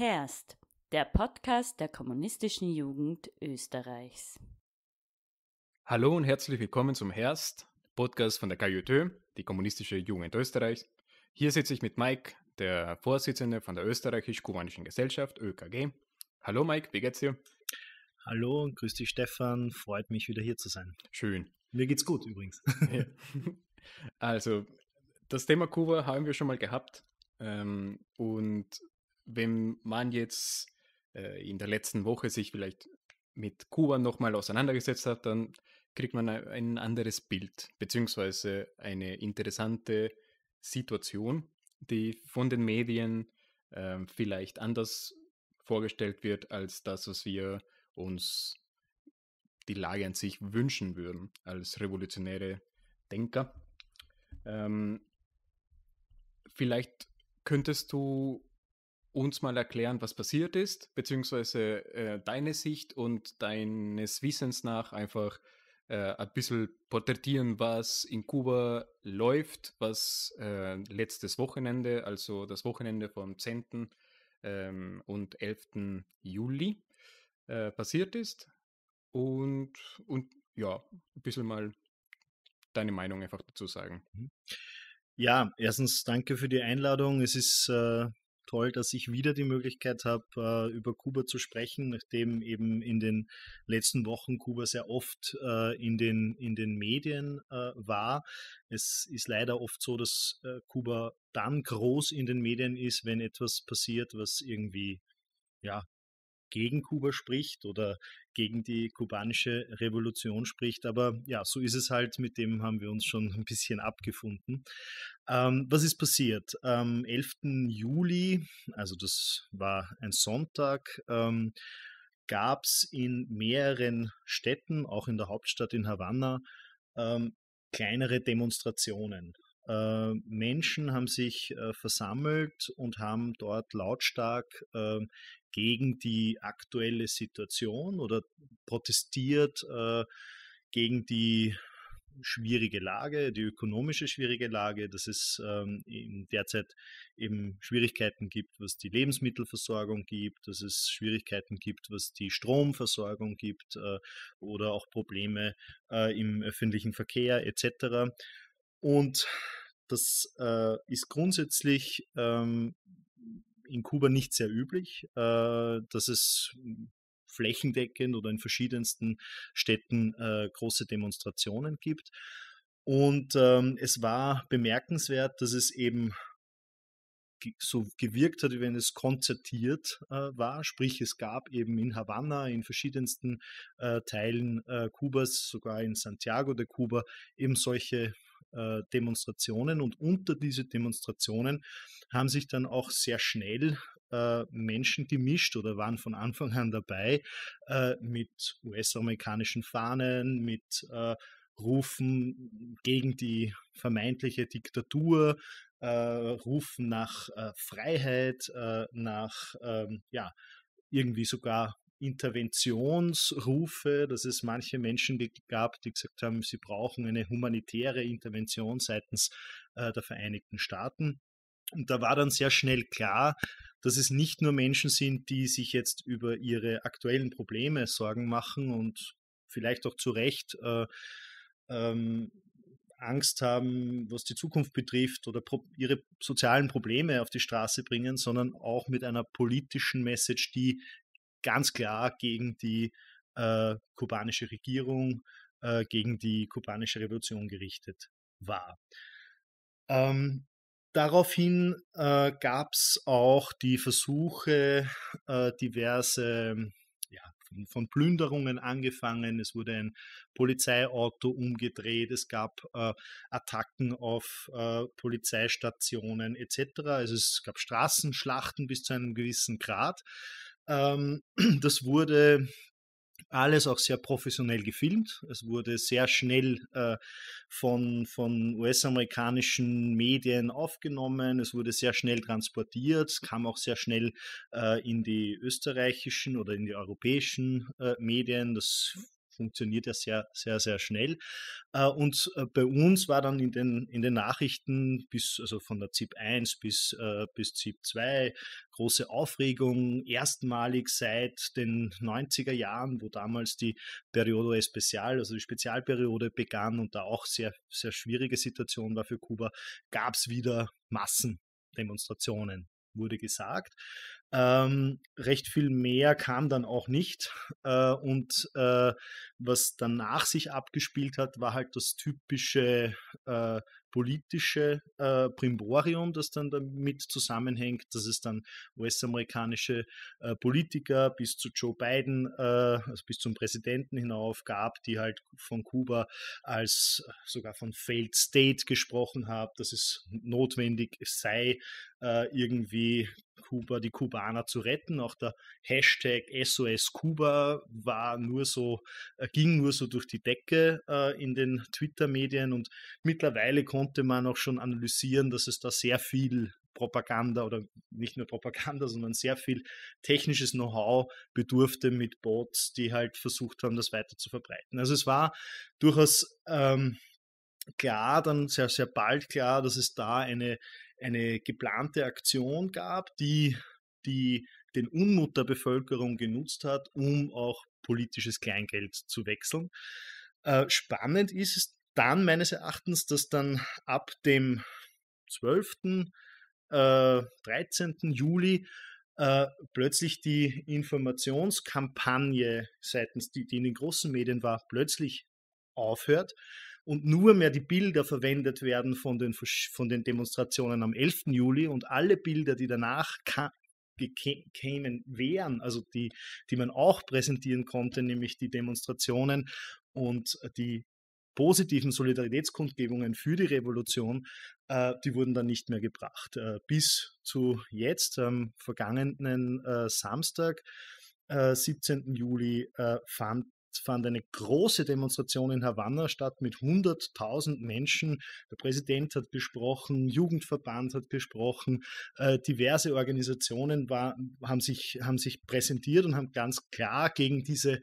Herst, der Podcast der kommunistischen Jugend Österreichs. Hallo und herzlich willkommen zum Herst, Podcast von der KJÖ, die kommunistische Jugend Österreichs. Hier sitze ich mit Mike, der Vorsitzende von der Österreichisch-Kubanischen Gesellschaft, ÖKG. Hallo Mike, wie geht's dir? Hallo und grüß dich Stefan, freut mich wieder hier zu sein. Schön. Mir geht's gut übrigens. Ja. Also, das Thema Kuba haben wir schon mal gehabt. Ähm, und wenn man jetzt äh, in der letzten Woche sich vielleicht mit Kuba nochmal auseinandergesetzt hat, dann kriegt man ein anderes Bild, beziehungsweise eine interessante Situation, die von den Medien äh, vielleicht anders vorgestellt wird, als das, was wir uns die Lage an sich wünschen würden, als revolutionäre Denker. Ähm, vielleicht könntest du uns mal erklären, was passiert ist, beziehungsweise äh, deine Sicht und deines Wissens nach einfach äh, ein bisschen porträtieren, was in Kuba läuft, was äh, letztes Wochenende, also das Wochenende vom 10. Ähm, und 11. Juli äh, passiert ist. Und, und ja, ein bisschen mal deine Meinung einfach dazu sagen. Mhm. Ja, erstens danke für die Einladung. Es ist äh, toll, dass ich wieder die Möglichkeit habe, äh, über Kuba zu sprechen, nachdem eben in den letzten Wochen Kuba sehr oft äh, in den, in den Medien äh, war. Es ist leider oft so, dass Kuba dann groß in den Medien ist, wenn etwas passiert, was irgendwie ja, gegen Kuba spricht oder gegen die kubanische Revolution spricht. Aber ja, so ist es halt, mit dem haben wir uns schon ein bisschen abgefunden. Ähm, was ist passiert? Am 11. Juli, also das war ein Sonntag, ähm, gab es in mehreren Städten, auch in der Hauptstadt in Havanna, ähm, kleinere Demonstrationen. Äh, Menschen haben sich äh, versammelt und haben dort lautstark ähm, gegen die aktuelle Situation oder protestiert äh, gegen die schwierige Lage, die ökonomische schwierige Lage, dass es ähm, derzeit eben Schwierigkeiten gibt, was die Lebensmittelversorgung gibt, dass es Schwierigkeiten gibt, was die Stromversorgung gibt oder auch Probleme im öffentlichen Verkehr etc. Und das äh, ist grundsätzlich ähm, in Kuba nicht sehr üblich, äh, dass es flächendeckend oder in verschiedensten Städten äh, große Demonstrationen gibt. Und ähm, es war bemerkenswert, dass es eben so gewirkt hat, wie wenn es konzertiert äh, war. Sprich, es gab eben in Havanna, in verschiedensten äh, Teilen äh, Kubas, sogar in Santiago de Kuba, eben solche äh, Demonstrationen und unter diese Demonstrationen haben sich dann auch sehr schnell äh, Menschen gemischt oder waren von Anfang an dabei äh, mit US-amerikanischen Fahnen, mit Rufen gegen die vermeintliche Diktatur, Rufen nach Freiheit, nach ähm, ja, irgendwie sogar Interventionsrufe, dass es manche Menschen gab, die gesagt haben, sie brauchen eine humanitäre Intervention seitens äh, der Vereinigten Staaten. Und da war dann sehr schnell klar, dass es nicht nur Menschen sind, die sich jetzt über ihre aktuellen Probleme Sorgen machen und vielleicht auch zu Recht äh, ähm, Angst haben, was die Zukunft betrifft oder ihre sozialen Probleme auf die Straße bringen, sondern auch mit einer politischen Message, die ganz klar gegen die äh, kubanische Regierung, äh, gegen die kubanische Revolution gerichtet war. Ähm, daraufhin äh, gab es auch die Versuche, äh, diverse ja, von, von, Plünderungen angefangen. Es wurde ein Polizeiauto umgedreht, es gab äh, Attacken auf äh, Polizeistationen etc. Also es gab Straßenschlachten bis zu einem gewissen Grad. Ähm, das wurde alles auch sehr professionell gefilmt. Es wurde sehr schnell äh, von, von US-amerikanischen Medien aufgenommen. Es wurde sehr schnell transportiert, kam auch sehr schnell äh, in die österreichischen oder in die europäischen äh, Medien. Das funktioniert ja sehr, sehr, sehr schnell. Äh, und äh, bei uns war dann in den, in den Nachrichten bis, also von der ZIP 1 bis, äh, bis ZIP 2 große Aufregung, erstmalig seit den 90er Jahren, wo damals die Periode Especial, also die Spezialperiode begann und da auch sehr, sehr schwierige Situation war für Kuba, gab es wieder Massendemonstrationen wurde gesagt. Ähm, recht viel mehr kam dann auch nicht. Äh, und äh, was danach sich abgespielt hat, war halt das typische äh, politische äh, Primborium, das dann damit zusammenhängt, dass es dann US-amerikanische äh, Politiker bis zu Joe Biden, äh, also bis zum Präsidenten hinauf gab, die halt von Kuba als sogar von Failed State gesprochen haben, dass es notwendig sei, irgendwie Kuba, die Kubaner zu retten. Auch der Hashtag SOS Kuba war nur so, äh, ging nur so durch die Decke äh, in den Twitter-Medien und mittlerweile konnte man auch schon analysieren, dass es da sehr viel Propaganda oder nicht nur Propaganda, sondern sehr viel technisches Know-how bedurfte mit Bots, die halt versucht haben, das weiter zu verbreiten. Also es war durchaus ähm, klar, dann sehr, sehr bald klar, dass es da eine eine geplante Aktion gab, die, die den Unmut der Bevölkerung genutzt hat, um auch politisches Kleingeld zu wechseln. Äh, spannend ist es dann meines Erachtens, dass dann ab dem 12., äh, 13. Juli äh, plötzlich die Informationskampagne seitens, die, die in den großen Medien war, plötzlich aufhört und nur mehr die Bilder verwendet werden von den, von den Demonstrationen am 11. Juli und alle Bilder, die danach kämen wären, also die, die man auch präsentieren konnte, nämlich die Demonstrationen und äh, die positiven Solidaritätskundgebungen für die Revolution, äh, die wurden dann nicht mehr gebracht. Äh, bis zu jetzt, am vergangenen Samstag, 17. Juli, fand fand eine große Demonstration in Havanna statt mit 100.000 Menschen. Der Präsident hat gesprochen, Jugendverband hat gesprochen, äh, diverse Organisationen war, haben, sich, haben sich präsentiert und haben ganz klar gegen diese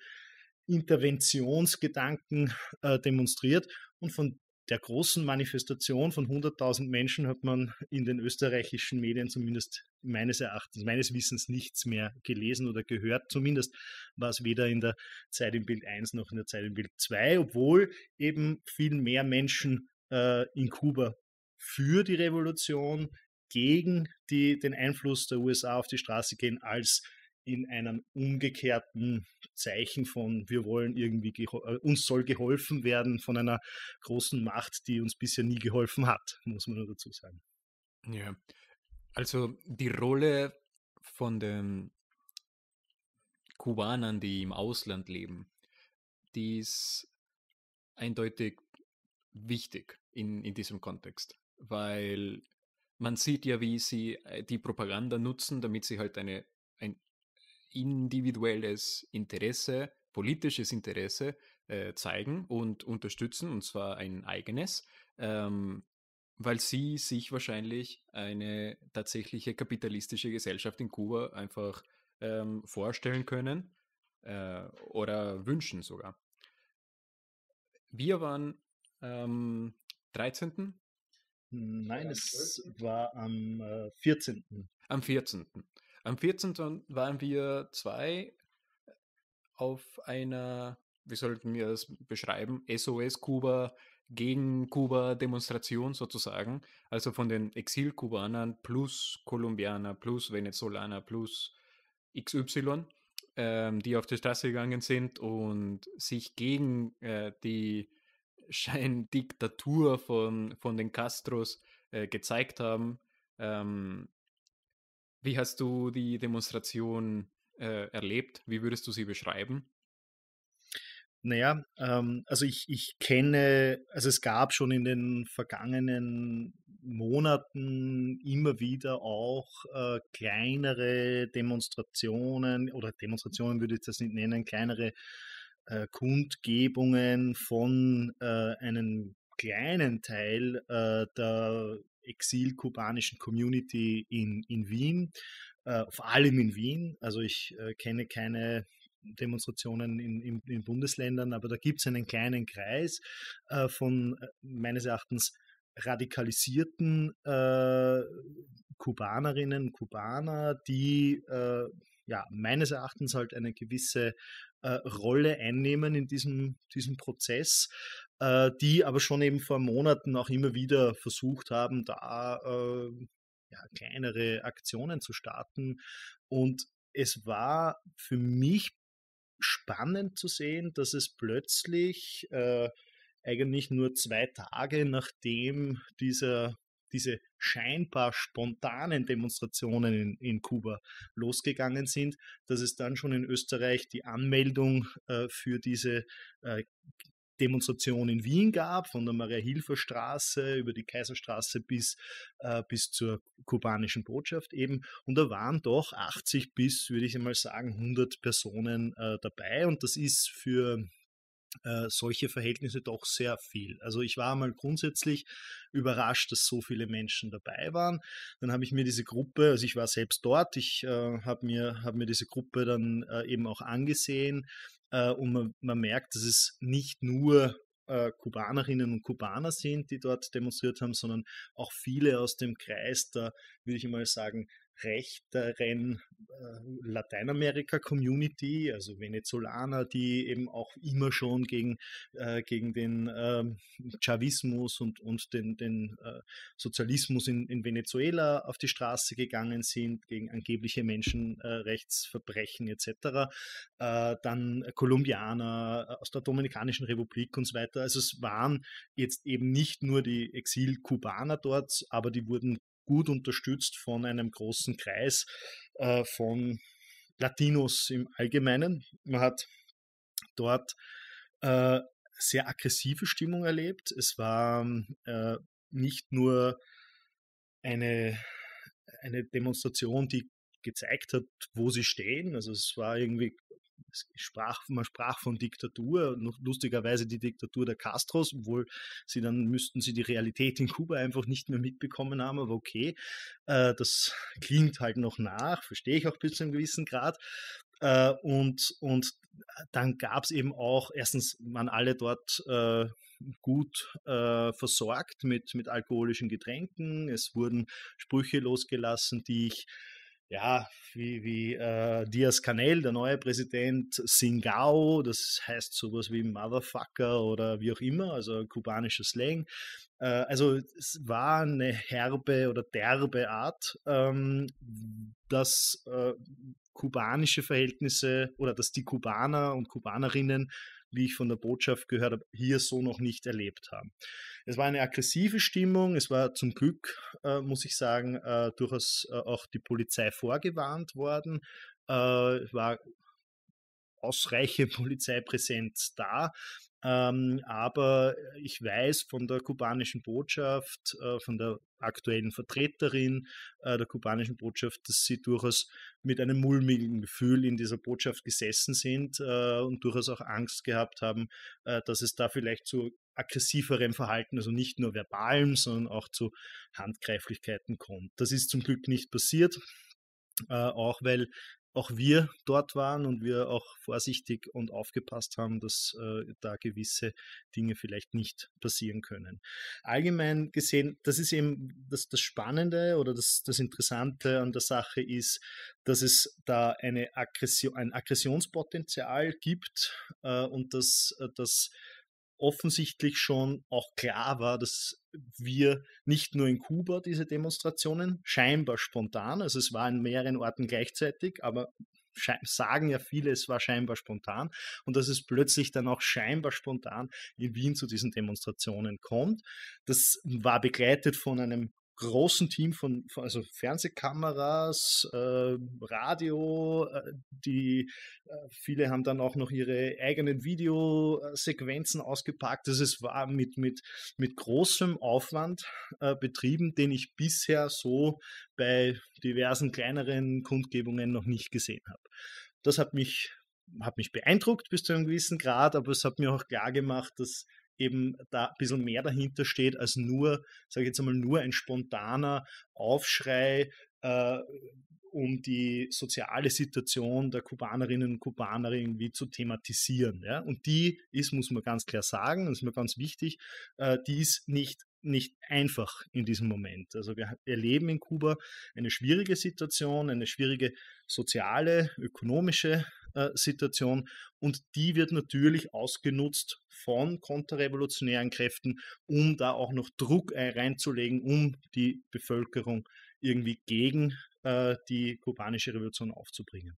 Interventionsgedanken äh, demonstriert. Und von der großen Manifestation von 100.000 Menschen hat man in den österreichischen Medien zumindest meines Erachtens, meines Wissens nichts mehr gelesen oder gehört. Zumindest war es weder in der Zeit im Bild 1 noch in der Zeit im Bild 2, obwohl eben viel mehr Menschen äh, in Kuba für die Revolution, gegen die, den Einfluss der USA auf die Straße gehen, als in einem umgekehrten Zeichen von wir wollen irgendwie, äh, uns soll geholfen werden von einer großen Macht, die uns bisher nie geholfen hat, muss man nur dazu sagen. Ja, also die Rolle von den Kubanern, die im Ausland leben, die ist eindeutig wichtig in, in diesem Kontext, weil man sieht ja, wie sie äh, die Propaganda nutzen, damit sie halt eine, ein individuelles Interesse, politisches Interesse äh, zeigen und unterstützen, und zwar ein eigenes, ähm, weil sie sich wahrscheinlich eine tatsächliche kapitalistische Gesellschaft in Kuba einfach ähm, vorstellen können äh, oder wünschen sogar. Wir waren am ähm, 13. Nein, es war am äh, 14. Am 14. Am 14. waren wir zwei auf einer, wie sollten wir es beschreiben, SOS Kuba gegen Kuba Demonstration sozusagen. Also von den Exilkubanern plus Kolumbianer plus Venezolaner plus XY, ähm, die auf die Straße gegangen sind und sich gegen äh, die Scheindiktatur von, von den Castros äh, gezeigt haben. Ähm, wie hast du die Demonstration äh, erlebt? Wie würdest du sie beschreiben? Naja, ähm, also ich, ich kenne, also es gab schon in den vergangenen Monaten immer wieder auch äh, kleinere Demonstrationen oder Demonstrationen würde ich das nicht nennen, kleinere äh, Kundgebungen von äh, einem kleinen Teil äh, der exilkubanischen Community in, in Wien, äh, vor allem in Wien. Also ich äh, kenne keine Demonstrationen in, in, in Bundesländern, aber da gibt es einen kleinen Kreis äh, von äh, meines Erachtens radikalisierten äh, Kubanerinnen, Kubaner, die äh, ja, meines Erachtens halt eine gewisse äh, Rolle einnehmen in diesem, diesem Prozess äh, die aber schon eben vor Monaten auch immer wieder versucht haben, da äh, ja, kleinere Aktionen zu starten. Und es war für mich spannend zu sehen, dass es plötzlich äh, eigentlich nur zwei Tage nachdem dieser diese scheinbar spontanen Demonstrationen in, in, Kuba losgegangen sind, dass es dann schon in Österreich die Anmeldung äh, für diese äh, Demonstration in Wien gab, von der Maria-Hilfer-Straße über die Kaiserstraße bis, äh, bis zur kubanischen Botschaft eben. Und da waren doch 80 bis, würde ich einmal sagen, 100 Personen äh, dabei. Und das ist für äh, solche Verhältnisse doch sehr viel. Also ich war mal grundsätzlich überrascht, dass so viele Menschen dabei waren. Dann habe ich mir diese Gruppe, also ich war selbst dort, ich äh, habe mir, hab mir diese Gruppe dann äh, eben auch angesehen äh, und man, man, merkt, dass es nicht nur äh, Kubanerinnen und Kubaner sind, die dort demonstriert haben, sondern auch viele aus dem Kreis der, würde ich mal sagen, rechteren äh, Lateinamerika-Community, also Venezolaner, die eben auch immer schon gegen, äh, gegen den äh, Chavismus und, und den, den äh, Sozialismus in, in Venezuela auf die Straße gegangen sind, gegen angebliche Menschenrechtsverbrechen etc. Äh, dann Kolumbianer aus der Dominikanischen Republik und so weiter. Also es waren jetzt eben nicht nur die Exil-Kubaner dort, aber die wurden gut unterstützt von einem großen Kreis äh, von Latinos im Allgemeinen. Man hat dort äh, sehr aggressive Stimmung erlebt. Es war äh, nicht nur eine, eine Demonstration, die gezeigt hat, wo sie stehen. Also es war irgendwie sprach, man sprach von Diktatur, lustigerweise die Diktatur der Castros, obwohl sie dann müssten sie die Realität in Kuba einfach nicht mehr mitbekommen haben, aber okay, äh, das klingt halt noch nach, verstehe ich auch bis zu einem gewissen Grad. Äh, und, und dann gab es eben auch, erstens waren alle dort äh, gut äh, versorgt mit, mit alkoholischen Getränken. Es wurden Sprüche losgelassen, die ich ja, wie, wie äh, Diaz-Canel, der neue Präsident, Singao, das heißt sowas wie Motherfucker oder wie auch immer, also kubanischer Slang. Äh, also es war eine herbe oder derbe Art, ähm, dass äh, kubanische Verhältnisse oder dass die Kubaner und Kubanerinnen wie ich von der Botschaft gehört habe, hier so noch nicht erlebt haben. Es war eine aggressive Stimmung, es war zum Glück, äh, muss ich sagen, äh, durchaus äh, auch die Polizei vorgewarnt worden. Es äh, war ausreichend Polizeipräsenz da. Ähm, aber ich weiß von der kubanischen Botschaft, äh, von der aktuellen Vertreterin äh, der kubanischen Botschaft, dass sie durchaus mit einem mulmigen Gefühl in dieser Botschaft gesessen sind äh, und durchaus auch Angst gehabt haben, äh, dass es da vielleicht zu aggressiverem Verhalten, also nicht nur verbalem, sondern auch zu Handgreiflichkeiten kommt. Das ist zum Glück nicht passiert. Äh, auch weil auch wir dort waren und wir auch vorsichtig und aufgepasst haben, dass äh, da gewisse Dinge vielleicht nicht passieren können. Allgemein gesehen, das ist eben das, das Spannende oder das, das Interessante an der Sache ist, dass es da eine Aggression, ein Aggressionspotenzial gibt äh, und dass, äh, das offensichtlich schon auch klar war, dass wir nicht nur in Kuba diese Demonstrationen, scheinbar spontan, also es war in mehreren Orten gleichzeitig, aber sagen ja viele, es war scheinbar spontan und dass es plötzlich dann auch scheinbar spontan in Wien zu diesen Demonstrationen kommt. Das war begleitet von einem großen Team von, von also Fernsehkameras, äh, Radio, äh, die äh, viele haben dann auch noch ihre eigenen Videosequenzen ausgepackt. Das war mit, mit, mit großem Aufwand äh, betrieben, den ich bisher so bei diversen kleineren Kundgebungen noch nicht gesehen habe. Das hat mich, hat mich beeindruckt bis zu einem gewissen Grad, aber es hat mir auch klar gemacht, dass eben da ein bisschen mehr dahinter steht als nur, sage ich jetzt einmal, nur ein spontaner Aufschrei äh, um die soziale Situation der Kubanerinnen und Kubaner irgendwie zu thematisieren. Ja? Und die ist, muss man ganz klar sagen, das ist mir ganz wichtig, äh, die ist nicht nicht einfach in diesem Moment. Also wir erleben in Kuba eine schwierige Situation, eine schwierige soziale, ökonomische äh, Situation und die wird natürlich ausgenutzt von konterrevolutionären Kräften, um da auch noch Druck reinzulegen, um die Bevölkerung irgendwie gegen äh, die kubanische Revolution aufzubringen.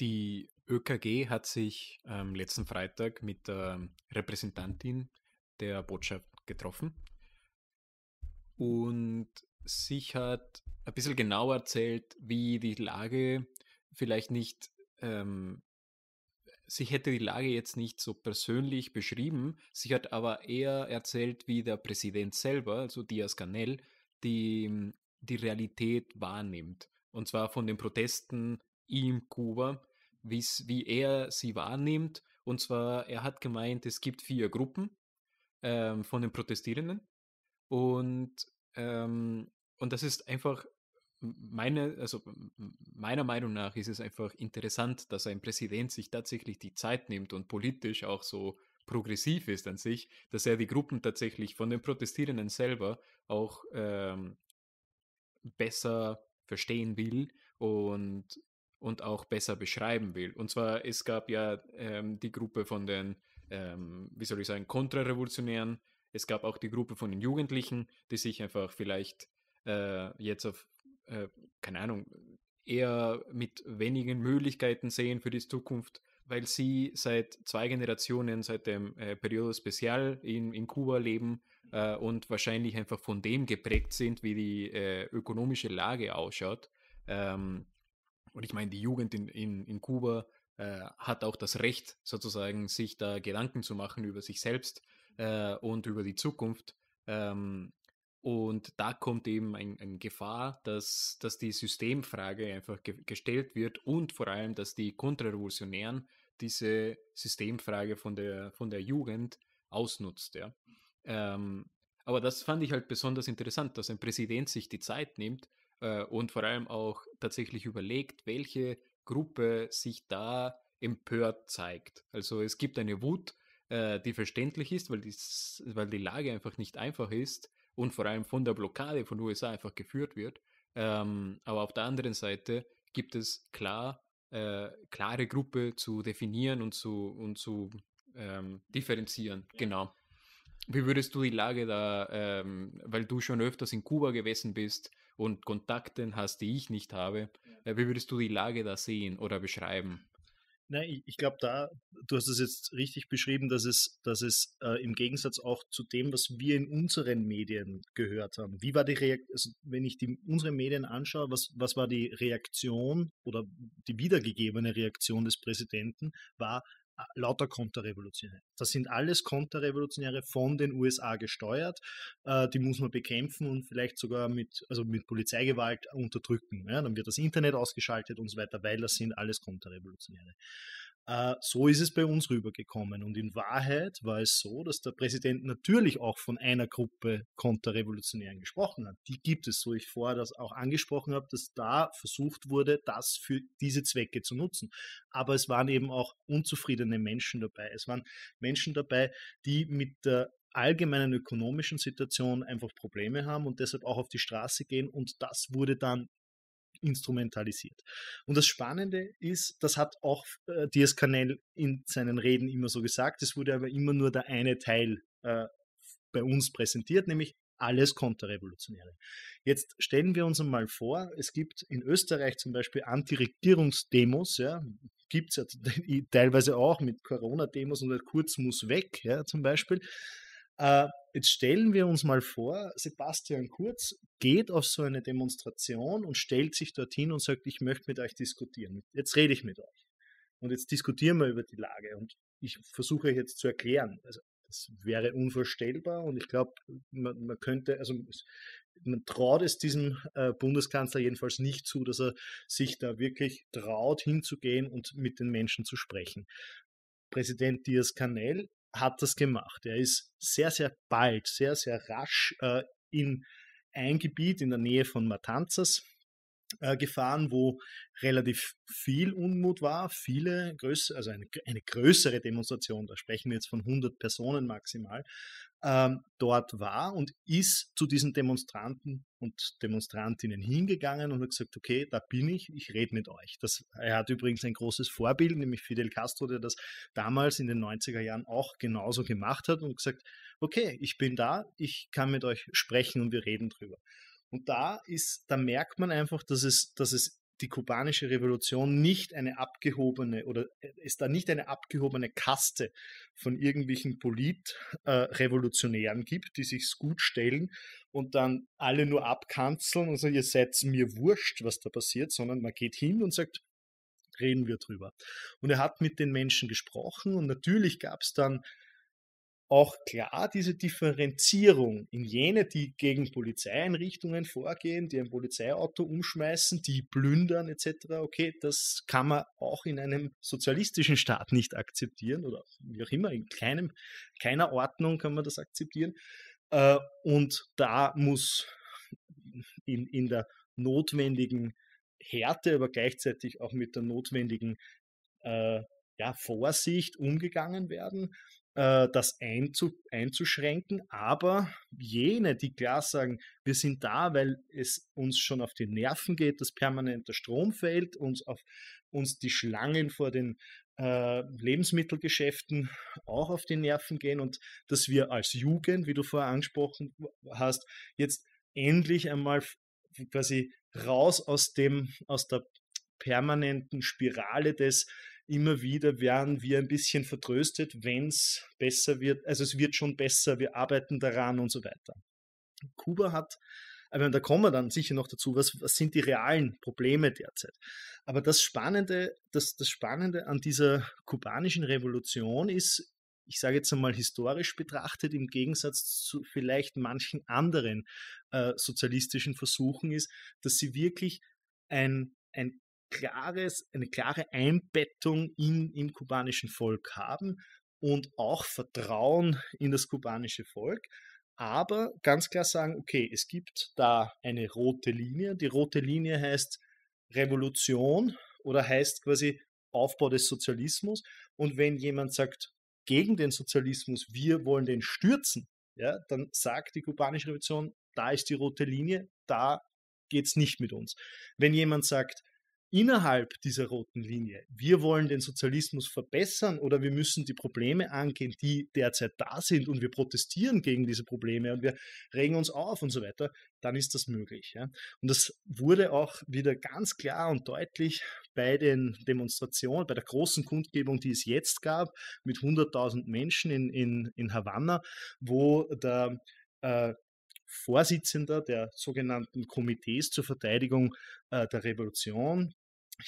Die ÖKG hat sich ähm, letzten Freitag mit der Repräsentantin der Botschaft getroffen und sich hat ein bisschen genauer erzählt, wie die Lage vielleicht nicht, ähm, sich hätte die Lage jetzt nicht so persönlich beschrieben, sich hat aber eher erzählt, wie der Präsident selber, also Diaz-Canel, die, die Realität wahrnimmt. Und zwar von den Protesten in Kuba, wie er sie wahrnimmt. Und zwar, er hat gemeint, es gibt vier Gruppen ähm, von den Protestierenden. Und, ähm, und das ist einfach meine, also meiner Meinung nach ist es einfach interessant, dass ein Präsident sich tatsächlich die Zeit nimmt und politisch auch so progressiv ist an sich, dass er die Gruppen tatsächlich von den Protestierenden selber auch ähm, besser verstehen will und, und auch besser beschreiben will. Und zwar, es gab ja ähm, die Gruppe von den ähm, wie soll ich sagen, kontrarevolutionären. Es gab auch die Gruppe von den Jugendlichen, die sich einfach vielleicht äh, jetzt auf, äh, keine Ahnung, eher mit wenigen Möglichkeiten sehen für die Zukunft, weil sie seit zwei Generationen, seit dem äh, Periodo Special in, in Kuba leben äh, und wahrscheinlich einfach von dem geprägt sind, wie die äh, ökonomische Lage ausschaut. Ähm, und ich meine, die Jugend in, in, in Kuba äh, hat auch das Recht, sozusagen, sich da Gedanken zu machen über sich selbst äh, und über die Zukunft. Ähm, und da kommt eben eine ein Gefahr, dass, dass die Systemfrage einfach ge gestellt wird und vor allem, dass die Kontrarevolutionären diese Systemfrage von der, von der Jugend ausnutzt. Ja. Ähm, aber das fand ich halt besonders interessant, dass ein Präsident sich die Zeit nimmt äh, und vor allem auch tatsächlich überlegt, welche Gruppe sich da empört zeigt. Also es gibt eine Wut, äh, die verständlich ist, weil, dies, weil die Lage einfach nicht einfach ist und vor allem von der Blockade von USA einfach geführt wird. Ähm, aber auf der anderen Seite gibt es klar äh, klare Gruppe zu definieren und zu, und zu ähm, differenzieren. Ja. Genau. Wie würdest du die Lage da, ähm, weil du schon öfters in Kuba gewesen bist, und Kontakten hast, die ich nicht habe, ja. Äh, wie würdest du die Lage da sehen oder beschreiben? Na, ich, ich glaube, da, du hast es jetzt richtig beschrieben, dass es, dass es äh, im Gegensatz auch zu dem, was wir in unseren Medien gehört haben. Wie war die Reaktion, also wenn ich die, unsere Medien anschaue, was, was war die Reaktion oder die wiedergegebene Reaktion des Präsidenten? War, Ah, lauter Konterrevolutionäre. Das sind alles Konterrevolutionäre von den USA gesteuert. Äh, die muss man bekämpfen und vielleicht sogar mit, also mit Polizeigewalt unterdrücken. Ja? Dann wird das Internet ausgeschaltet und so weiter, weil das sind alles Konterrevolutionäre. Äh, so ist es bei uns rübergekommen. Und in Wahrheit war es so, dass der Präsident natürlich auch von einer Gruppe Konterrevolutionären gesprochen hat. Die gibt es, so ich vorher das auch angesprochen habe, dass da versucht wurde, das für diese Zwecke zu nutzen. Aber es waren eben auch unzufriedene Menschen dabei. Es waren Menschen dabei, die mit der allgemeinen ökonomischen Situation einfach Probleme haben und deshalb auch auf die Straße gehen. Und das wurde dann instrumentalisiert. Und das Spannende ist, das hat auch äh, Diaz Canel in seinen Reden immer so gesagt, es wurde aber immer nur der eine Teil äh, bei uns präsentiert, nämlich alles Konterrevolutionäre. Jetzt stellen wir uns einmal vor, es gibt in Österreich zum Beispiel Antiregierungsdemos, ja, gibt es ja teilweise auch mit Corona-Demos und der halt Kurz muss weg, ja, zum Beispiel. Äh, jetzt stellen wir uns mal vor, Sebastian Kurz geht auf so eine Demonstration und stellt sich dorthin und sagt, ich möchte mit euch diskutieren. Jetzt rede ich mit euch. Und jetzt diskutieren wir über die Lage. Und ich versuche euch jetzt zu erklären. Also, das wäre unvorstellbar und ich glaube, man, man, könnte, also man traut es diesem äh, Bundeskanzler jedenfalls nicht zu, dass er sich da wirklich traut, hinzugehen und mit den Menschen zu sprechen. Präsident Diaz-Canel hat das gemacht. Er ist sehr, sehr bald, sehr, sehr rasch äh, in ein Gebiet in der Nähe von Matanzas äh, gefahren, wo relativ viel Unmut war, viele größere, also eine, eine größere Demonstration, da sprechen wir jetzt von 100 Personen maximal, ähm, dort war und ist zu diesen Demonstranten und Demonstrantinnen hingegangen und hat gesagt, okay, da bin ich, ich rede mit euch. Das, er hat übrigens ein großes Vorbild, nämlich Fidel Castro, der das damals in den 90er Jahren auch genauso gemacht hat und gesagt, okay, ich bin da, ich kann mit euch sprechen und wir reden drüber. Und da ist, da merkt man einfach, dass es, dass es die kubanische Revolution nicht eine abgehobene oder äh, es da nicht eine abgehobene Kaste von irgendwelchen Politrevolutionären äh, gibt, die sich gut stellen und dann alle nur abkanzeln und sagen, ihr seid mir wurscht, was da passiert, sondern man geht hin und sagt, reden wir drüber. Und er hat mit den Menschen gesprochen und natürlich gab es dann auch klar diese Differenzierung in jene, die gegen Polizeieinrichtungen vorgehen, die ein Polizeiauto umschmeißen, die plündern etc. Okay, das kann man auch in einem sozialistischen Staat nicht akzeptieren oder wie auch immer, in keinem, keiner Ordnung kann man das akzeptieren. Äh, und da muss in, in der notwendigen Härte, aber gleichzeitig auch mit der notwendigen äh, ja, Vorsicht umgegangen werden äh, das einzu, einzuschränken. Aber jene, die klar sagen, wir sind da, weil es uns schon auf die Nerven geht, dass permanent der Strom fällt, uns, auf, uns die Schlangen vor den äh, Lebensmittelgeschäften auch auf die Nerven gehen und dass wir als Jugend, wie du vorher angesprochen hast, jetzt endlich einmal quasi raus aus dem, aus der permanenten Spirale des immer wieder werden wir ein bisschen vertröstet, wenn es besser wird. Also es wird schon besser, wir arbeiten daran und so weiter. Kuba hat, aber da kommen wir dann sicher noch dazu, was, was sind die realen Probleme derzeit. Aber das Spannende, das, das Spannende an dieser kubanischen Revolution ist, ich sage jetzt einmal historisch betrachtet, im Gegensatz zu vielleicht manchen anderen äh, sozialistischen Versuchen ist, dass sie wirklich ein, ein klares, eine klare Einbettung in, im kubanischen Volk haben und auch Vertrauen in das kubanische Volk. Aber ganz klar sagen, okay, es gibt da eine rote Linie. Die rote Linie heißt Revolution oder heißt quasi Aufbau des Sozialismus. Und wenn jemand sagt, gegen den Sozialismus, wir wollen den stürzen, ja, dann sagt die kubanische Revolution, da ist die rote Linie, da geht es nicht mit uns. Wenn jemand sagt, innerhalb dieser roten Linie, wir wollen den Sozialismus verbessern oder wir müssen die Probleme angehen, die derzeit da sind und wir protestieren gegen diese Probleme und wir regen uns auf und so weiter, dann ist das möglich. Ja. Und das wurde auch wieder ganz klar und deutlich bei den Demonstrationen, bei der großen Kundgebung, die es jetzt gab, mit 100.000 Menschen in, in, in Havanna, wo der äh, Vorsitzender der sogenannten Komitees zur Verteidigung äh, der Revolution,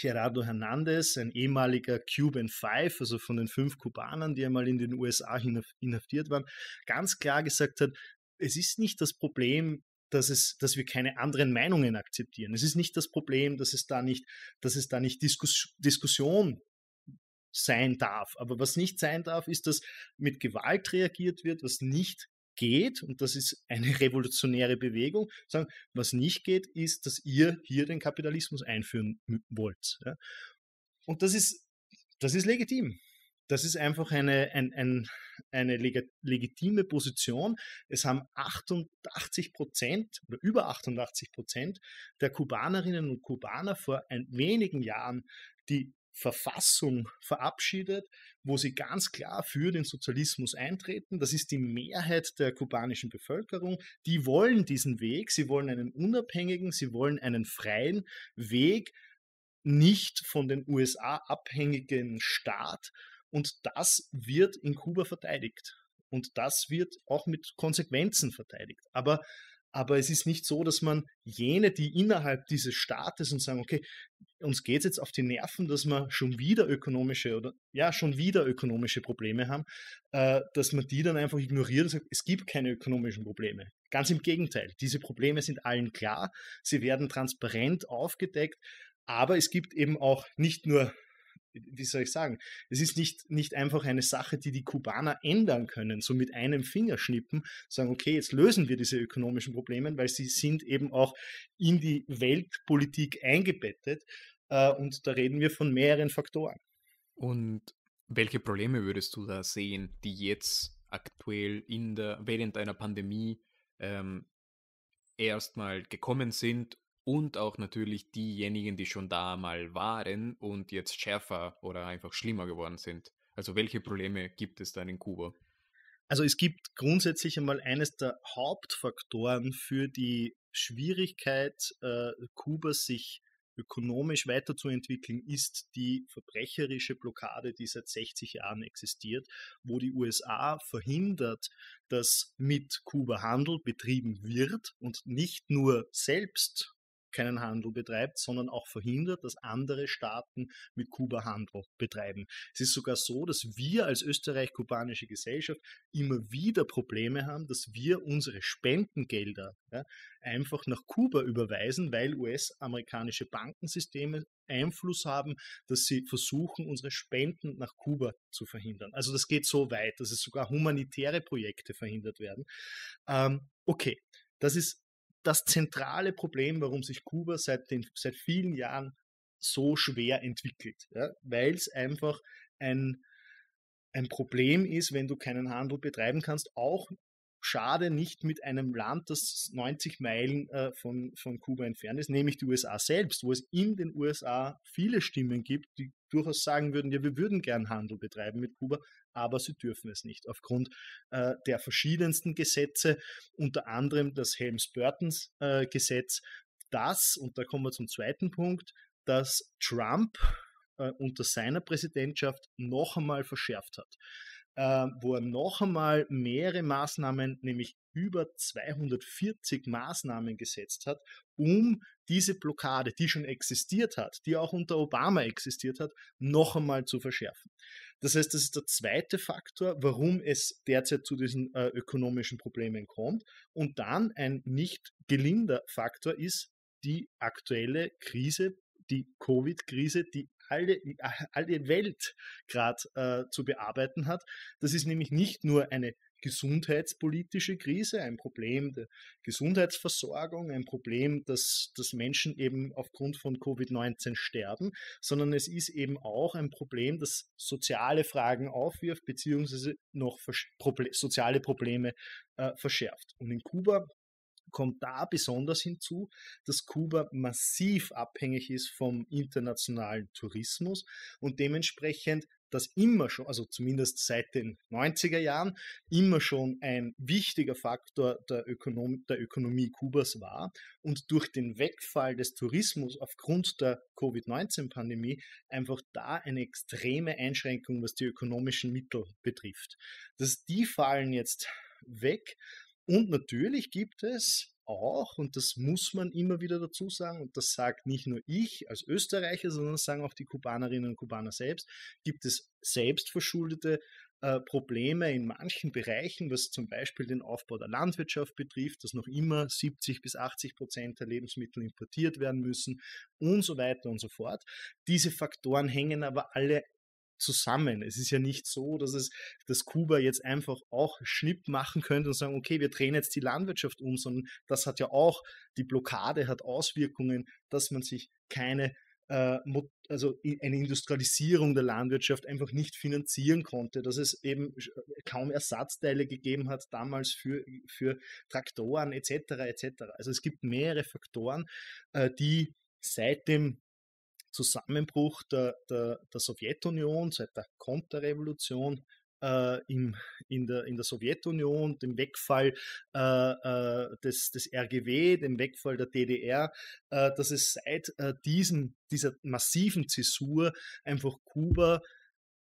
Gerardo Hernandez, ein ehemaliger Cuban Five, also von den fünf Kubanern, die einmal in den USA inhaftiert waren, ganz klar gesagt hat, es ist nicht das Problem, dass es, dass wir keine anderen Meinungen akzeptieren. Es ist nicht das Problem, dass es da nicht, dass es da nicht Diskus Diskussion sein darf. Aber was nicht sein darf, ist, dass mit Gewalt reagiert wird, was nicht geht, und das ist eine revolutionäre Bewegung, sagen, was nicht geht, ist, dass ihr hier den Kapitalismus einführen wollt. Ja? Und das ist, das ist legitim. Das ist einfach eine, ein, ein, eine legitime Position. Es haben 88 Prozent oder über 88 Prozent der Kubanerinnen und Kubaner vor ein, wenigen Jahren die Verfassung verabschiedet, wo sie ganz klar für den Sozialismus eintreten. Das ist die Mehrheit der kubanischen Bevölkerung. Die wollen diesen Weg, sie wollen einen unabhängigen, sie wollen einen freien Weg, nicht von den USA abhängigen Staat. Und das wird in Kuba verteidigt. Und das wird auch mit Konsequenzen verteidigt. Aber aber es ist nicht so, dass man jene, die innerhalb dieses Staates und sagen, okay, uns geht es jetzt auf die Nerven, dass wir schon wieder ökonomische oder ja, schon wieder ökonomische Probleme haben, äh, dass man die dann einfach ignoriert und sagt, es gibt keine ökonomischen Probleme. Ganz im Gegenteil, diese Probleme sind allen klar, sie werden transparent aufgedeckt, aber es gibt eben auch nicht nur wie soll ich sagen, es ist nicht, nicht einfach eine Sache, die die Kubaner ändern können, so mit einem Fingerschnippen, sagen, okay, jetzt lösen wir diese ökonomischen Probleme, weil sie sind eben auch in die Weltpolitik eingebettet äh, und da reden wir von mehreren Faktoren. Und welche Probleme würdest du da sehen, die jetzt aktuell in der, während einer Pandemie ähm, erstmal gekommen sind und auch natürlich diejenigen, die schon da mal waren und jetzt schärfer oder einfach schlimmer geworden sind. Also welche Probleme gibt es dann in Kuba? Also es gibt grundsätzlich einmal eines der Hauptfaktoren für die Schwierigkeit äh, Kubas, sich ökonomisch weiterzuentwickeln, ist die verbrecherische Blockade, die seit 60 Jahren existiert, wo die USA verhindert, dass mit Kuba Handel betrieben wird und nicht nur selbst keinen Handel betreibt, sondern auch verhindert, dass andere Staaten mit Kuba Handel betreiben. Es ist sogar so, dass wir als österreich-kubanische Gesellschaft immer wieder Probleme haben, dass wir unsere Spendengelder ja, einfach nach Kuba überweisen, weil US-amerikanische Bankensysteme Einfluss haben, dass sie versuchen, unsere Spenden nach Kuba zu verhindern. Also das geht so weit, dass es sogar humanitäre Projekte verhindert werden. Ähm, okay, das ist das zentrale Problem, warum sich Kuba seit, den, seit vielen Jahren so schwer entwickelt, ja, weil es einfach ein, ein Problem ist, wenn du keinen Handel betreiben kannst, auch schade nicht mit einem Land, das 90 Meilen äh, von, von Kuba entfernt ist, nämlich die USA selbst, wo es in den USA viele Stimmen gibt, die durchaus sagen würden, ja, wir würden gern Handel betreiben mit Kuba, aber sie dürfen es nicht aufgrund äh, der verschiedensten Gesetze, unter anderem das Helms-Burtons-Gesetz, äh, das, und da kommen wir zum zweiten Punkt, dass Trump äh, unter seiner Präsidentschaft noch einmal verschärft hat. Ähm, wo er noch einmal mehrere Maßnahmen, nämlich über 240 Maßnahmen gesetzt hat, um diese Blockade, die schon existiert hat, die auch unter Obama existiert hat, noch einmal zu verschärfen. Das heißt, das ist der zweite Faktor, warum es derzeit zu diesen äh, ökonomischen Problemen kommt. Und dann ein nicht gelinder Faktor ist die aktuelle Krise die Covid-Krise, die alle, alle Welt gerade äh, zu bearbeiten hat. Das ist nämlich nicht nur eine gesundheitspolitische Krise, ein Problem der Gesundheitsversorgung, ein Problem, dass, dass Menschen eben aufgrund von Covid-19 sterben, sondern es ist eben auch ein Problem, das soziale Fragen aufwirft, beziehungsweise noch soziale Probleme äh, verschärft. Und in Kuba kommt da besonders hinzu, dass Kuba massiv abhängig ist vom internationalen Tourismus und dementsprechend das immer schon, also zumindest seit den 90er Jahren, immer schon ein wichtiger Faktor der, Ökonom der Ökonomie Kubas war und durch den Wegfall des Tourismus aufgrund der Covid-19-Pandemie einfach da eine extreme Einschränkung, was die ökonomischen Mittel betrifft. Dass die fallen jetzt weg und natürlich gibt es auch, und das muss man immer wieder dazu sagen, und das sagt nicht nur ich als Österreicher, sondern das sagen auch die Kubanerinnen und Kubaner selbst, gibt es selbstverschuldete äh, Probleme in manchen Bereichen, was zum Beispiel den Aufbau der Landwirtschaft betrifft, dass noch immer 70 bis 80 Prozent der Lebensmittel importiert werden müssen und so weiter und so fort. Diese Faktoren hängen aber alle zusammen. Es ist ja nicht so, dass es, dass Kuba jetzt einfach auch Schnipp machen könnte und sagen, okay, wir drehen jetzt die Landwirtschaft um, sondern das hat ja auch, die Blockade hat Auswirkungen, dass man sich keine äh, also eine Industrialisierung der Landwirtschaft einfach nicht finanzieren konnte, dass es eben äh, kaum Ersatzteile gegeben hat damals für, für Traktoren etc. etc. Also es gibt mehrere Faktoren, äh, die seit dem Zusammenbruch der, der, der Sowjetunion, seit der Konterrevolution äh, im, in, der, in der Sowjetunion, dem Wegfall äh, äh des, des RGW, dem Wegfall der DDR, äh, dass es seit äh, diesem, dieser massiven Zäsur einfach Kuba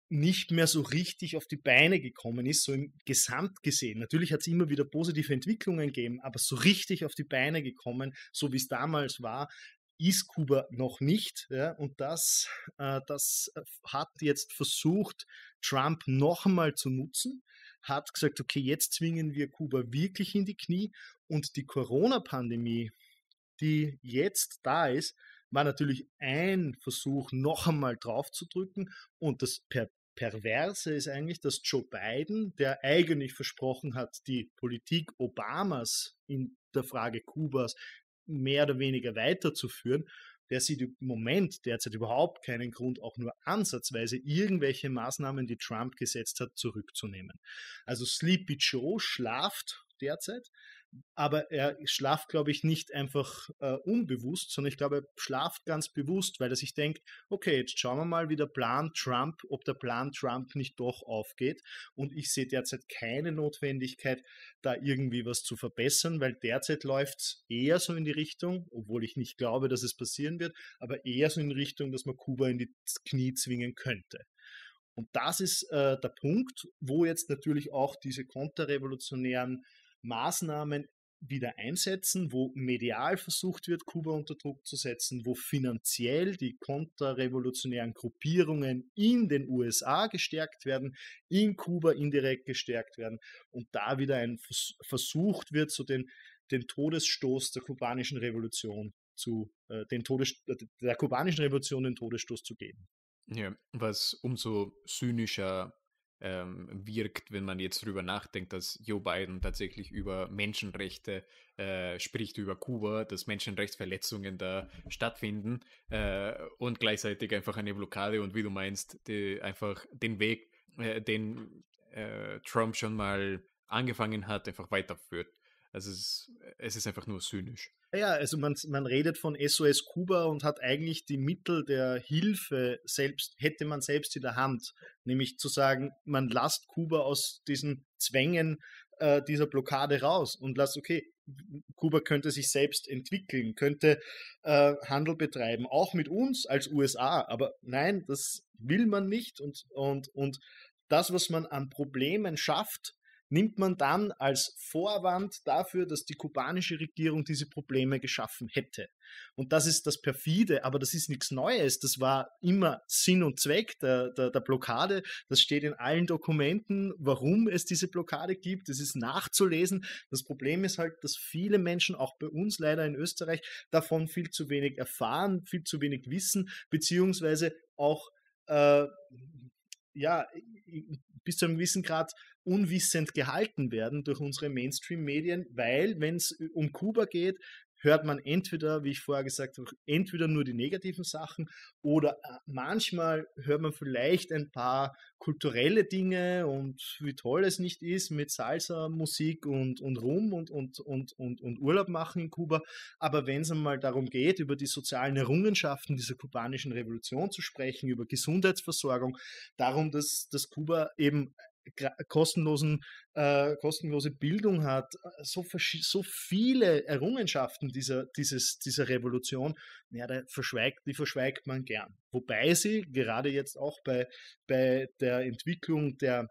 nicht mehr so richtig auf die Beine gekommen ist, so im Gesamt gesehen. Natürlich hat es immer wieder positive Entwicklungen gegeben, aber so richtig auf die Beine gekommen, so wie es damals war, ist Kuba noch nicht. Ja, und das, äh, das äh, hat jetzt versucht, Trump noch einmal zu nutzen, hat gesagt, okay, jetzt zwingen wir Kuba wirklich in die Knie. Und die Corona-Pandemie, die jetzt da ist, war natürlich ein Versuch, noch einmal draufzudrücken. Und das per Perverse ist eigentlich, dass Joe Biden, der eigentlich versprochen hat, die Politik Obamas in der Frage Kubas mehr oder weniger weiterzuführen, der sieht im Moment derzeit überhaupt keinen Grund, auch nur ansatzweise irgendwelche Maßnahmen, die Trump gesetzt hat, zurückzunehmen. Also Sleepy Joe schlaft derzeit aber er schlaft, glaube ich, nicht einfach äh, unbewusst, sondern ich glaube, er schlaft ganz bewusst, weil er sich denkt, okay, jetzt schauen wir mal, wie der Plan Trump, ob der Plan Trump nicht doch aufgeht. Und ich sehe derzeit keine Notwendigkeit, da irgendwie was zu verbessern, weil derzeit läuft es eher so in die Richtung, obwohl ich nicht glaube, dass es passieren wird, aber eher so in die Richtung, dass man Kuba in die Knie zwingen könnte. Und das ist äh, der Punkt, wo jetzt natürlich auch diese konterrevolutionären Maßnahmen wieder einsetzen, wo medial versucht wird, Kuba unter Druck zu setzen, wo finanziell die konterrevolutionären Gruppierungen in den USA gestärkt werden, in Kuba indirekt gestärkt werden und da wieder ein Vers versucht wird, so den, den Todesstoß der kubanischen Revolution zu, äh, den Todes äh, der kubanischen Revolution den Todesstoß zu geben. Ja, was umso zynischer ähm, wirkt, wenn man jetzt darüber nachdenkt, dass Joe Biden tatsächlich über Menschenrechte äh, spricht, über Kuba, dass Menschenrechtsverletzungen da stattfinden äh, und gleichzeitig einfach eine Blockade und wie du meinst, die, einfach den Weg, äh, den äh, Trump schon mal angefangen hat, einfach weiterführt. Also es, es ist einfach nur zynisch. Ja, also man, man redet von SOS Kuba und hat eigentlich die Mittel der Hilfe selbst, hätte man selbst in der Hand. Nämlich zu sagen, man lasst Kuba aus diesen Zwängen äh, dieser Blockade raus und lasst, okay, Kuba könnte sich selbst entwickeln, könnte äh, Handel betreiben, auch mit uns als USA. Aber nein, das will man nicht und, und, und das, was man an Problemen schafft, nimmt man dann als Vorwand dafür, dass die kubanische Regierung diese Probleme geschaffen hätte. Und das ist das Perfide, aber das ist nichts Neues. Das war immer Sinn und Zweck der, der, der Blockade. Das steht in allen Dokumenten, warum es diese Blockade gibt. Das ist nachzulesen. Das Problem ist halt, dass viele Menschen, auch bei uns leider in Österreich, davon viel zu wenig erfahren, viel zu wenig wissen, beziehungsweise auch, äh, ja, bis zu einem gewissen Grad unwissend gehalten werden durch unsere Mainstream-Medien, weil wenn es um Kuba geht, hört man entweder, wie ich vorher gesagt habe, entweder nur die negativen Sachen oder äh, manchmal hört man vielleicht ein paar kulturelle Dinge und wie toll es nicht ist mit Salsa-Musik und, und Rum und, und, und, und, und Urlaub machen in Kuba. Aber wenn es einmal darum geht, über die sozialen Errungenschaften dieser kubanischen Revolution zu sprechen, über Gesundheitsversorgung, darum, dass, dass Kuba eben kostenlosen, äh, kostenlose Bildung hat, äh, so, so viele Errungenschaften dieser, dieses, dieser Revolution, ja, die verschweigt, die verschweigt man gern. Wobei sie gerade jetzt auch bei, bei der Entwicklung der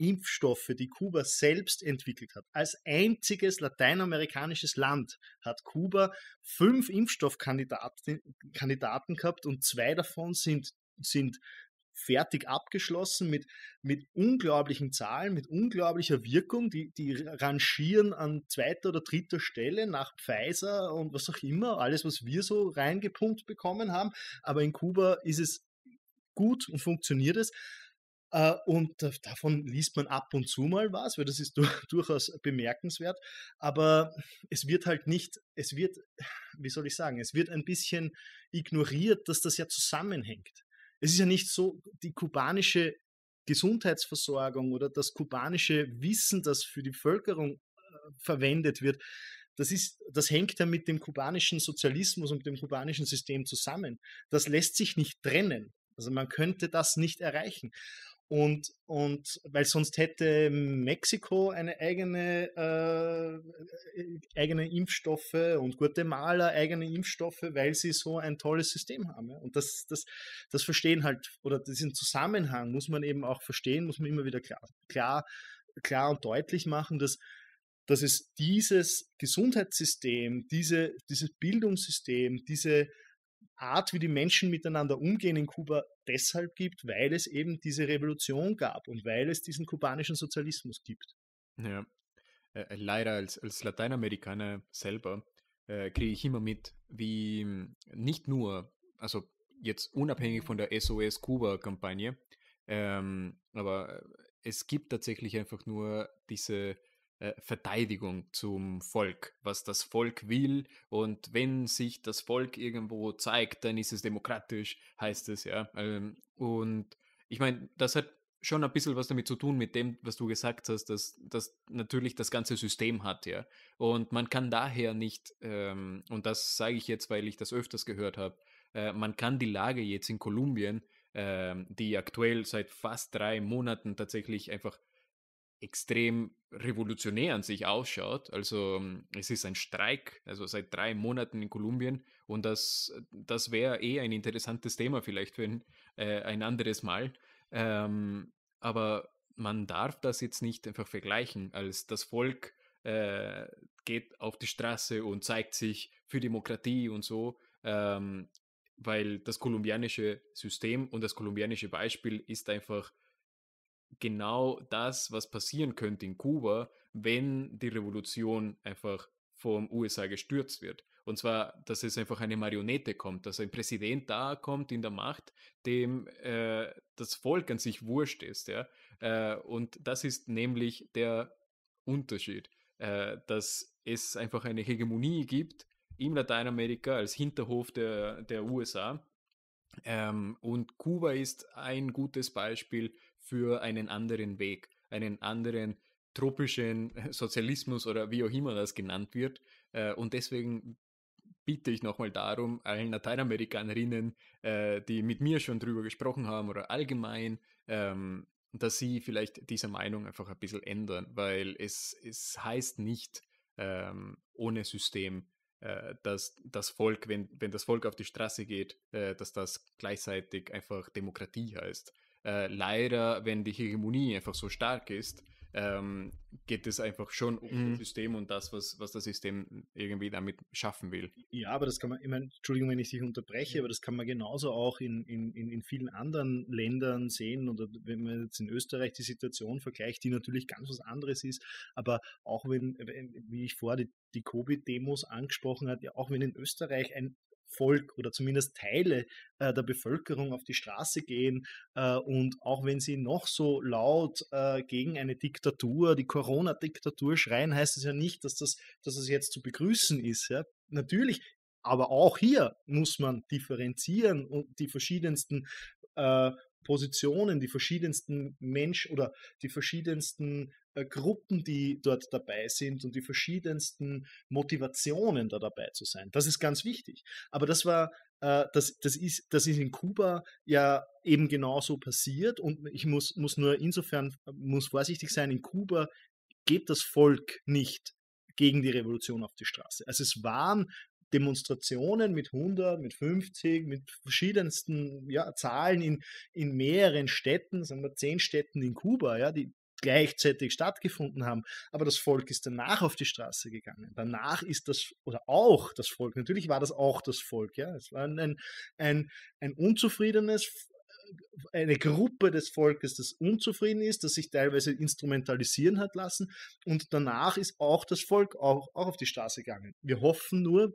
Impfstoffe, die Kuba selbst entwickelt hat. Als einziges lateinamerikanisches Land hat Kuba fünf Impfstoffkandidaten Kandidaten gehabt und zwei davon sind, sind fertig abgeschlossen mit, mit unglaublichen Zahlen, mit unglaublicher Wirkung. Die, die rangieren an zweiter oder dritter Stelle nach Pfizer und was auch immer, alles, was wir so reingepumpt bekommen haben. Aber in Kuba ist es gut und funktioniert es. Äh, und davon liest man ab und zu mal was, weil das ist durchaus bemerkenswert. Aber es wird halt nicht, es wird, wie soll ich sagen, es wird ein bisschen ignoriert, dass das ja zusammenhängt es ist ja nicht so, die kubanische Gesundheitsversorgung oder das kubanische Wissen, das für die Bevölkerung äh, verwendet wird, das, ist, das hängt ja mit dem kubanischen Sozialismus und dem kubanischen System zusammen. Das lässt sich nicht trennen. Also man könnte das nicht erreichen. Und, und weil sonst hätte Mexiko eine eigene, äh, eigene Impfstoffe und Guatemala eigene Impfstoffe, weil sie so ein tolles System haben. Ja? Und das, das, das verstehen halt, oder diesen Zusammenhang muss man eben auch verstehen, muss man immer wieder klar, klar, klar und deutlich machen, dass, dass es dieses Gesundheitssystem, diese, dieses Bildungssystem, diese Art, wie die Menschen miteinander umgehen in Kuba, deshalb gibt, weil es eben diese Revolution gab und weil es diesen kubanischen Sozialismus gibt. Ja, äh, äh leider als, als Lateinamerikaner selber äh, kriege ich immer mit, wie hm, nicht nur, also jetzt unabhängig von der SOS-Kuba-Kampagne, ähm, aber es gibt tatsächlich einfach nur diese äh, Verteidigung zum Volk, was das Volk will. Und wenn sich das Volk irgendwo zeigt, dann ist es demokratisch, heißt es, ja. Ähm, und ich meine, das hat schon ein bisschen was damit zu tun, mit dem, was du gesagt hast, dass das natürlich das ganze System hat, ja. Und man kann daher nicht, ähm, und das sage ich jetzt, weil ich das öfters gehört habe, äh, man kann die Lage jetzt in Kolumbien, äh, die aktuell seit fast drei Monaten tatsächlich einfach extrem revolutionär an sich ausschaut. Also ähm, es ist ein Streik, also seit drei Monaten in Kolumbien und das, äh, das wäre eh ein interessantes Thema vielleicht für ein, äh, ein anderes Mal. Ähm, aber man darf das jetzt nicht einfach vergleichen, als das Volk äh, geht auf die Straße und zeigt sich für Demokratie und so, ähm, weil das kolumbianische System und das kolumbianische Beispiel ist einfach genau das, was passieren könnte in Kuba, wenn die Revolution einfach vom USA gestürzt wird. Und zwar, dass es einfach eine Marionette kommt, dass ein Präsident da kommt in der Macht, dem äh, das Volk an sich wurscht ist. Ja? Äh, und das ist nämlich der Unterschied, äh, dass es einfach eine Hegemonie gibt in Lateinamerika als Hinterhof der, der USA. Ähm, und Kuba ist ein gutes Beispiel für einen anderen Weg, einen anderen tropischen Sozialismus oder wie auch immer das genannt wird. Äh, und deswegen bitte ich nochmal darum, allen Lateinamerikanerinnen, äh, die mit mir schon drüber gesprochen haben oder allgemein, ähm, dass sie vielleicht diese Meinung einfach ein bisschen ändern, weil es, es heißt nicht ähm, ohne System, äh, dass das Volk, wenn, wenn das Volk auf die Straße geht, dass das gleichzeitig einfach Demokratie heißt äh, leider, wenn die Hegemonie einfach so stark ist, ähm, geht es einfach schon um das mhm. System und das, was, was das System irgendwie damit schaffen will. Ja, aber das kann man, ich meine, Entschuldigung, wenn ich dich unterbreche, aber das kann man genauso auch in, in, in vielen anderen Ländern sehen oder wenn man jetzt in Österreich die Situation vergleicht, die natürlich ganz was anderes ist, aber auch wenn, wie ich vorher die, die Covid-Demos angesprochen habe, ja, auch wenn in Österreich ein Volk oder zumindest Teile äh, der Bevölkerung auf die Straße gehen äh, und auch wenn sie noch so laut äh, gegen eine Diktatur, die Corona-Diktatur schreien, heißt es ja nicht, dass das, dass das jetzt zu begrüßen ist. Ja? Natürlich, aber auch hier muss man differenzieren und die verschiedensten äh, Positionen, die verschiedensten Menschen oder die verschiedensten äh, Gruppen, die dort dabei sind und die verschiedensten Motivationen da dabei zu sein. Das ist ganz wichtig. Aber das war äh, das, das, ist, das ist in Kuba ja eben genauso passiert und ich muss, muss nur insofern muss vorsichtig sein, in Kuba geht das Volk nicht gegen die Revolution auf die Straße. Also es waren Demonstrationen mit 100, mit 50, mit verschiedensten ja, Zahlen in, in mehreren Städten, sagen wir zehn Städten in Kuba, ja, die, gleichzeitig stattgefunden haben, aber das Volk ist danach auf die Straße gegangen. Danach ist das, oder auch das Volk, natürlich war das auch das Volk, ja, es war ein, ein, ein unzufriedenes, eine Gruppe des Volkes, das unzufrieden ist, das sich teilweise instrumentalisieren hat lassen und danach ist auch das Volk auch, auch auf die Straße gegangen. Wir hoffen nur,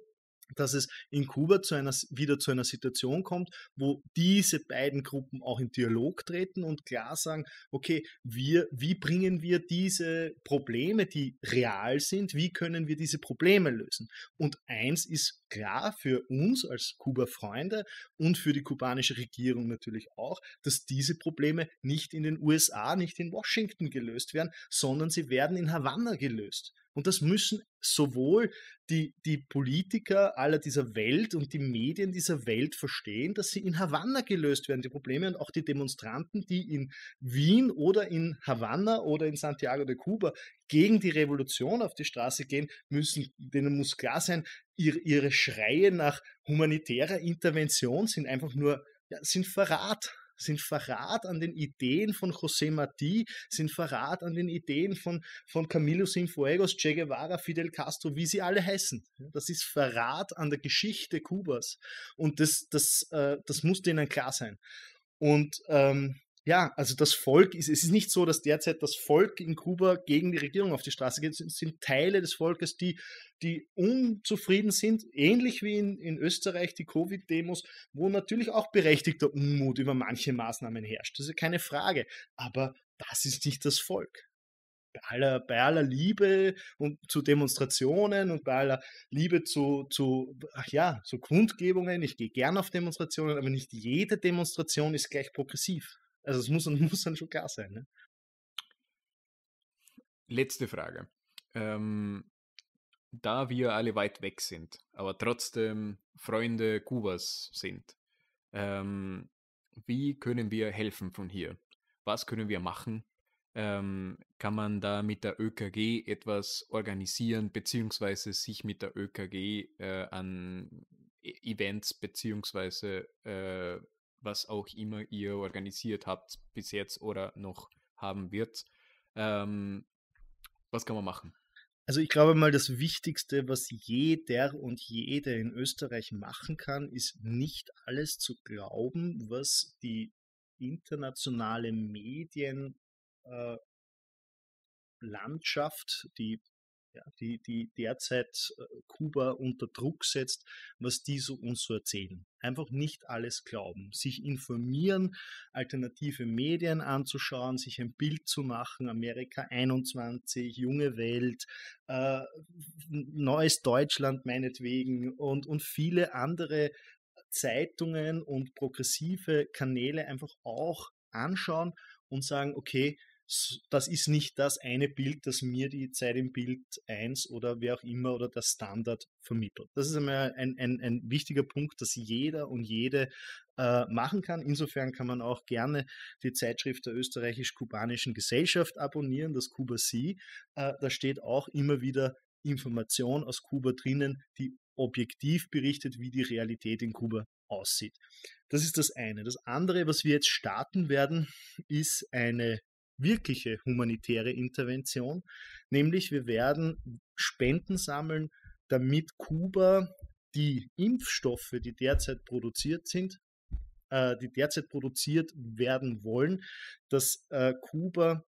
dass es in Kuba zu einer, wieder zu einer Situation kommt, wo diese beiden Gruppen auch in Dialog treten und klar sagen, okay, wir, wie bringen wir diese Probleme, die real sind, wie können wir diese Probleme lösen? Und eins ist klar für uns als Kuba-Freunde und für die kubanische Regierung natürlich auch, dass diese Probleme nicht in den USA, nicht in Washington gelöst werden, sondern sie werden in Havanna gelöst. Und das müssen sowohl die, die Politiker aller dieser Welt und die Medien dieser Welt verstehen, dass sie in Havanna gelöst werden, die Probleme und auch die Demonstranten, die in Wien oder in Havanna oder in Santiago de Cuba gegen die Revolution auf die Straße gehen, müssen, denen muss klar sein, ihre, ihre Schreie nach humanitärer Intervention sind einfach nur, ja, sind Verrat sind Verrat an den Ideen von José Martí, sind Verrat an den Ideen von, von Camilo Sinfuegos, Che Guevara, Fidel Castro, wie sie alle heißen. Das ist Verrat an der Geschichte Kubas. Und das, das, äh, das muss denen klar sein. Und ähm, ja, also das Volk ist, es ist nicht so, dass derzeit das Volk in Kuba gegen die Regierung auf die Straße geht. Es sind Teile des Volkes, die, die unzufrieden sind, ähnlich wie in, in Österreich die Covid-Demos, wo natürlich auch berechtigter Unmut über manche Maßnahmen herrscht. Das ist ja keine Frage. Aber das ist nicht das Volk. Bei aller, bei aller Liebe und zu Demonstrationen und bei aller Liebe zu, zu, ach ja, zu Kundgebungen. Ich gehe gern auf Demonstrationen, aber nicht jede Demonstration ist gleich progressiv also es muss, muss dann schon klar sein. Ne? Letzte Frage. Ähm, da wir alle weit weg sind, aber trotzdem Freunde Kubas sind, ähm, wie können wir helfen von hier? Was können wir machen? Ähm, kann man da mit der ÖKG etwas organisieren, beziehungsweise sich mit der ÖKG äh, an e-, Events beziehungsweise äh, was auch immer ihr organisiert habt bis jetzt oder noch haben wird. Ähm, was kann man machen? Also ich glaube mal, das Wichtigste, was jeder und jede in Österreich machen kann, ist nicht alles zu glauben, was die internationale Medienlandschaft, äh, die ja, die, die derzeit äh, Kuba unter Druck setzt, was die so uns so erzählen. Einfach nicht alles glauben, sich informieren, alternative Medien anzuschauen, sich ein Bild zu machen, Amerika 21, junge Welt, äh, neues Deutschland meinetwegen und, und viele andere Zeitungen und progressive Kanäle einfach auch anschauen und sagen, okay, das ist nicht das eine Bild, das mir die Zeit im Bild 1 oder wer auch immer oder das Standard vermittelt. Das ist einmal ein, ein, ein wichtiger Punkt, dass jeder und jede äh, machen kann. Insofern kann man auch gerne die Zeitschrift der österreichisch-kubanischen Gesellschaft abonnieren, das Kuba Sie. Äh, da steht auch immer wieder Information aus Kuba drinnen, die objektiv berichtet, wie die Realität in Kuba aussieht. Das ist das eine. Das andere, was wir jetzt starten werden, ist eine wirkliche humanitäre Intervention, nämlich wir werden Spenden sammeln, damit Kuba die Impfstoffe, die derzeit produziert sind, äh, die derzeit produziert werden wollen, dass äh, Kuba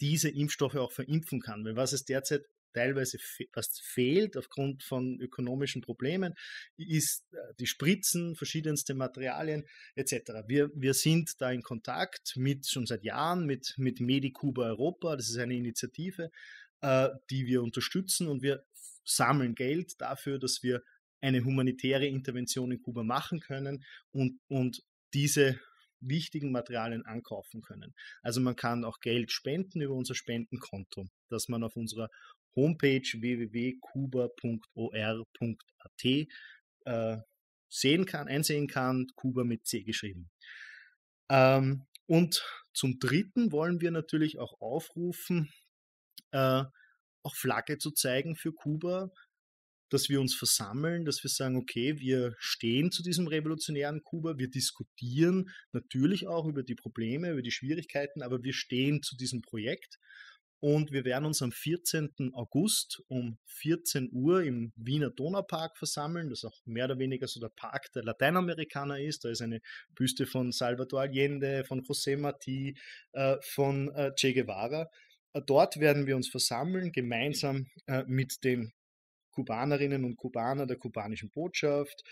diese Impfstoffe auch verimpfen kann. Weil was es derzeit teilweise fast fehlt aufgrund von ökonomischen Problemen, ist äh, die Spritzen, verschiedenste Materialien etc. Wir, wir sind da in Kontakt mit schon seit Jahren mit, mit Medicuba Europa. Das ist eine Initiative, äh, die wir unterstützen und wir sammeln Geld dafür, dass wir eine humanitäre Intervention in Kuba machen können und, und diese wichtigen Materialien ankaufen können. Also man kann auch Geld spenden über unser Spendenkonto, das man auf unserer Homepage www.kuba.or.at äh, sehen kann, einsehen kann, Kuba mit C geschrieben. Ähm, und zum Dritten wollen wir natürlich auch aufrufen, äh, auch Flagge zu zeigen für Kuba, dass wir uns versammeln, dass wir sagen, okay, wir stehen zu diesem revolutionären Kuba, wir diskutieren natürlich auch über die Probleme, über die Schwierigkeiten, aber wir stehen zu diesem Projekt und wir werden uns am 14. August um 14 Uhr im Wiener Donaupark versammeln, das auch mehr oder weniger so der Park der Lateinamerikaner ist. Da ist eine Büste von Salvador Allende, von José Martí, äh, von äh, Che Guevara. Äh, dort werden wir uns versammeln, gemeinsam mit den Kubanerinnen und Kubaner der kubanischen Botschaft,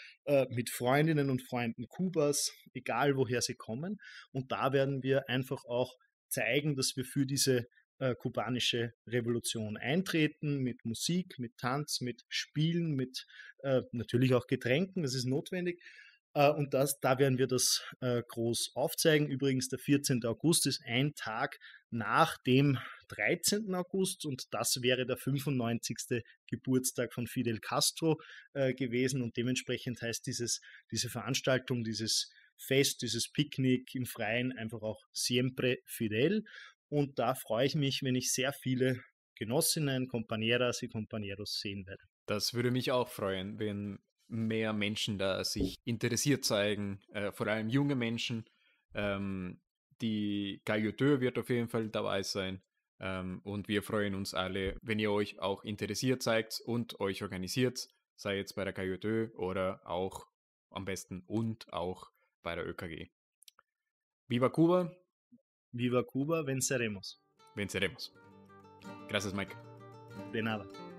mit Freundinnen und Freunden Kubas, egal woher sie kommen. Und da werden wir einfach auch zeigen, dass wir für diese äh, kubanische Revolution eintreten, mit Musik, mit Tanz, mit Spielen, mit äh, natürlich auch Getränken, das ist notwendig. Äh, und das, da werden wir das äh, groß aufzeigen. Übrigens, der 14. August ist ein Tag nach dem 13. August und das wäre der 95. Geburtstag von Fidel Castro äh, gewesen und dementsprechend heißt dieses, diese Veranstaltung, dieses Fest, dieses Picknick im Freien einfach auch Siempre Fidel. Und da freue ich mich, wenn ich sehr viele Genossinnen, Compañeras und Compañeros sehen werde. Das würde mich auch freuen, wenn mehr Menschen da sich interessiert zeigen, äh, vor allem junge Menschen. Ähm, die Cayoteur wird auf jeden Fall dabei sein. Ähm, und wir freuen uns alle, wenn ihr euch auch interessiert zeigt und euch organisiert, sei jetzt bei der Cayoteur oder auch am besten und auch bei der ÖKG. Viva Cuba! Viva Cuba, venceremos. Venceremos. Gracias, Mike. De nada.